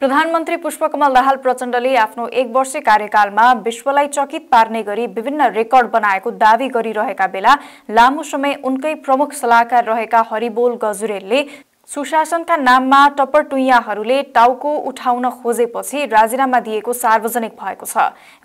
प्रधानमन्त्री पुष्पकमल दाहाल प्रचण्डले आफ्नो एक वर्ष कार्यकालमा विश्वलाई चकित पार्ने गरी विभिन्न रेकर्ड बनाएको दावी गरिरहेका बेला लामो समय उनकै प्रमुख सल्लाहकार रहेका हरिबोल गजुरेलले सुशासनका नाममा टप्पर टुइयाहरूले टाउको उठाउन खोजेपछि राजीनामा दिएको सार्वजनिक भएको छ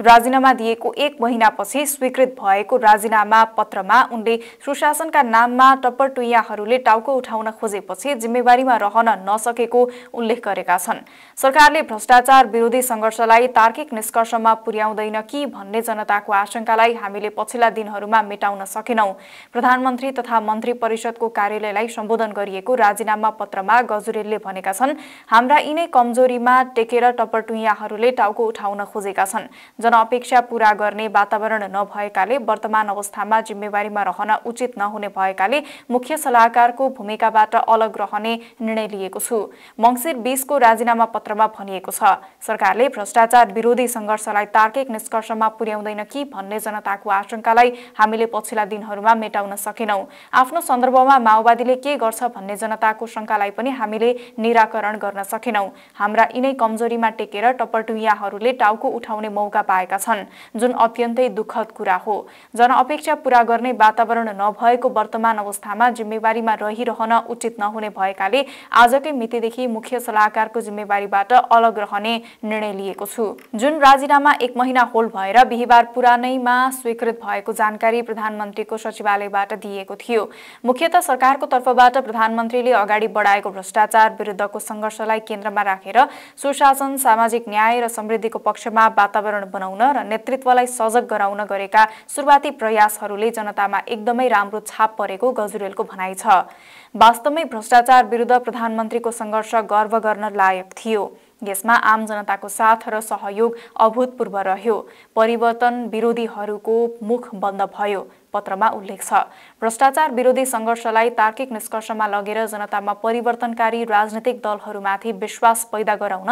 राजीनामा दिएको एक महिनापछि स्वीकृत भएको राजीनामा पत्रमा उनले सुशासनका नाममा टप्पर टुइयाहरूले टाउको उठाउन खोजेपछि जिम्मेवारीमा रहन नसकेको उल्लेख गरेका छन् सरकारले भ्रष्टाचार विरोधी सङ्घर्षलाई तार्किक निष्कर्षमा पुर्याउँदैन कि भन्ने जनताको आशंकालाई हामीले पछिल्ला दिनहरूमा मेटाउन सकेनौं प्रधानमन्त्री तथा मन्त्री परिषदको कार्यालयलाई सम्बोधन गरिएको राजीनामा पत्रमा गजुरेलले भनेका छन् हाम्रा यिनै कमजोरीमा टेकेर टपरटुइयाहरूले टाउको उठाउन खोजेका छन् जनअपेक्षा पूरा गर्ने वातावरण नभएकाले वर्तमान अवस्थामा जिम्मेवारीमा रहन उचित नहुने भएकाले मुख्य सल्लाहकारको भूमिकाबाट अलग रहने निर्णय लिएको छु मङ्सिर बिसको राजीनामा पत्रमा भनिएको छ सरकारले भ्रष्टाचार विरोधी सङ्घर्षलाई तार्किक निष्कर्षमा पुर्याउँदैन कि भन्ने जनताको आशंकालाई हामीले पछिल्ला दिनहरूमा मेटाउन सकेनौं आफ्नो सन्दर्भमा माओवादीले के गर्छ भन्ने जनताको प्रश्नलाई पनि हामीले निराकरण गर्न सकेनौँ हाम्रा यिनै कमजोरीमा टेकेर टपटुयाहरूले टाउको उठाउने मौका पाएका छन् जुन अत्यन्तै दुःखद कुरा हो जनअपेक्षा पूरा गर्ने वातावरण नभएको वर्तमान अवस्थामा जिम्मेवारीमा रहिरहन उचित नहुने भएकाले आजकै मितिदेखि मुख्य सल्लाहकारको जिम्मेवारीबाट अलग रहने निर्णय लिएको छु जुन राजीनामा एक महिना होल भएर बिहिबार पुरानैमा स्वीकृत भएको जानकारी प्रधानमन्त्रीको सचिवालयबाट दिएको थियो मुख्यत सरकारको तर्फबाट प्रधानमन्त्रीले अगाडि अगाडि बढाएको भ्रष्टाचार विरुद्धको सङ्घर्षलाई केन्द्रमा राखेर सुशासन सामाजिक न्याय र समृद्धिको पक्षमा वातावरण बनाउन र नेतृत्वलाई सजग गराउन गरेका सुरुवाती प्रयासहरूले जनतामा एकदमै राम्रो छाप परेको गजुरेलको भनाइ छ वास्तवमै भ्रष्टाचार विरुद्ध प्रधानमन्त्रीको सङ्घर्ष गर्व गर्न लायक थियो यसमा आम जनताको साथ र सहयोग अभूतपूर्व रह्यो परिवर्तन विरोधीहरूको मुख बन्द भयो पत्रमा उल्लेख छ भ्रष्टाचार विरोधी सङ्घर्षलाई तार्किक निष्कर्षमा लगेर जनतामा परिवर्तनकारी राजनैतिक दलहरूमाथि विश्वास पैदा गराउन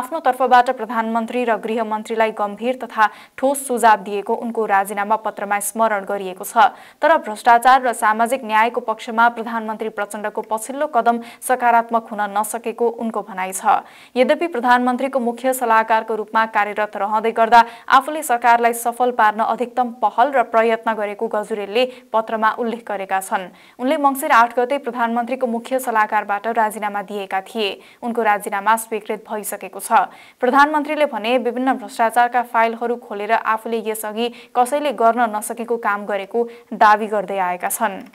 आफ्नो तर्फबाट प्रधानमन्त्री र गृहमन्त्रीलाई गम्भीर तथा ठोस सुझाव दिएको उनको राजीनामा पत्रमा स्मरण गरिएको छ तर भ्रष्टाचार र सामाजिक न्यायको पक्षमा प्रधानमन्त्री प्रचण्डको पछिल्लो कदम सकारात्मक हुन नसकेको उनको भनाइ छ यद्यपि प्रधानमन्त्रीको मुख्य सल्लाहकारको रूपमा कार्यरत रहँदै गर्दा आफूले सरकारलाई सफल पार्न अधिकतम पहल र प्रयत्न गरेको खजुरेलले पत्रमा उल्लेख गरेका छन् उनले मङ्सिर आठ गते प्रधानमन्त्रीको मुख्य सल्लाहकारबाट राजीनामा दिएका थिए उनको राजीनामा स्वीकृत भइसकेको छ प्रधानमन्त्रीले भने विभिन्न भ्रष्टाचारका फाइलहरू खोलेर आफूले यसअघि कसैले गर्न नसकेको काम गरेको दावी गर्दै आएका छन्